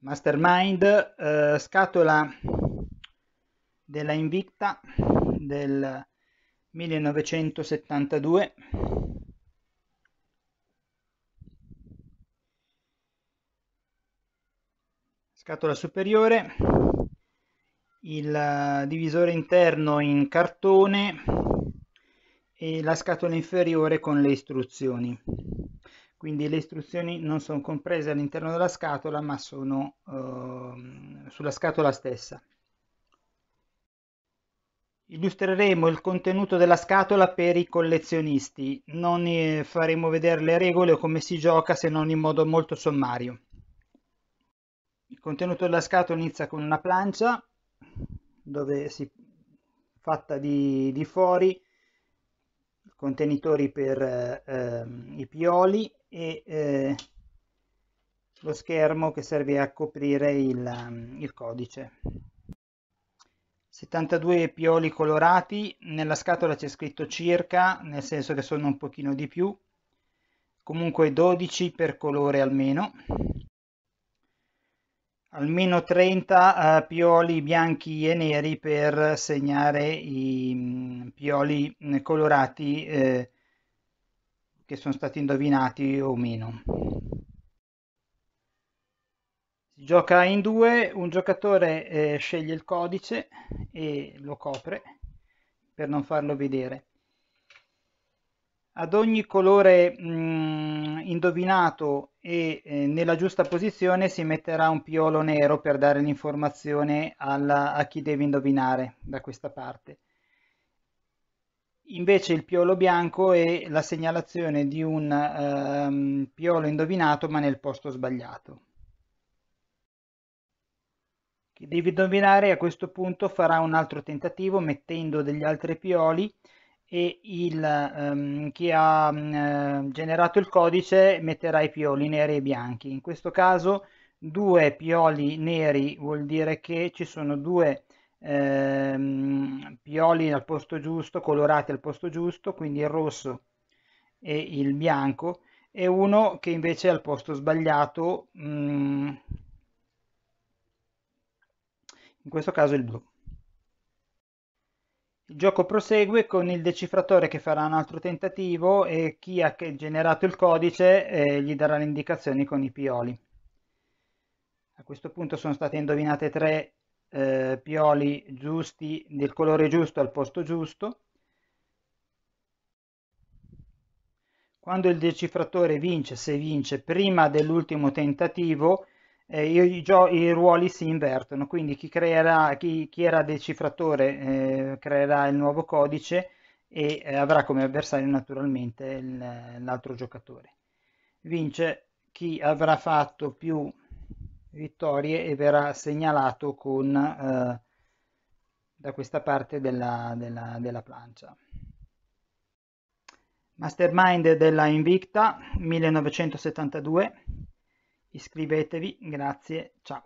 Mastermind, eh, scatola della Invicta del 1972. Scatola superiore, il divisore interno in cartone e la scatola inferiore con le istruzioni quindi le istruzioni non sono comprese all'interno della scatola ma sono eh, sulla scatola stessa. Illustreremo il contenuto della scatola per i collezionisti, non eh, faremo vedere le regole o come si gioca se non in modo molto sommario. Il contenuto della scatola inizia con una plancia dove si fatta di, di fori, contenitori per eh, i pioli, e eh, lo schermo che serve a coprire il, um, il codice. 72 pioli colorati, nella scatola c'è scritto circa, nel senso che sono un pochino di più, comunque 12 per colore almeno, almeno 30 eh, pioli bianchi e neri per segnare i mh, mm, pioli colorati eh, che sono stati indovinati o meno. Si gioca in due, un giocatore eh, sceglie il codice e lo copre per non farlo vedere. Ad ogni colore mh, mm, indovinato e eh, nella giusta posizione si metterà un piolo nero per dare l'informazione a chi deve indovinare da questa parte. Invece il piolo bianco è la segnalazione di un ehm, piolo indovinato ma nel posto sbagliato. Chi devi indovinare a questo punto farà un altro tentativo mettendo degli altri pioli e il, ehm, chi ha ehm, generato il codice metterà i pioli neri e bianchi. In questo caso due pioli neri vuol dire che ci sono due ehm, pioli al posto giusto, colorati al posto giusto, quindi il rosso e il bianco, e uno che invece è al posto sbagliato, mh, mm, in questo caso il blu. Il gioco prosegue con il decifratore che farà un altro tentativo e chi ha generato il codice eh, gli darà le indicazioni con i pioli. A questo punto sono state indovinate tre eh, pioli giusti, del colore giusto al posto giusto. Quando il decifratore vince, se vince prima dell'ultimo tentativo, eh, i, i, ruoli si invertono, quindi chi, creerà, chi, chi era decifratore eh, creerà il nuovo codice e eh, avrà come avversario naturalmente l'altro giocatore. Vince chi avrà fatto più vittorie e verrà segnalato con, eh, da questa parte della, della, della plancia. Mastermind della Invicta 1972, iscrivetevi, grazie, ciao.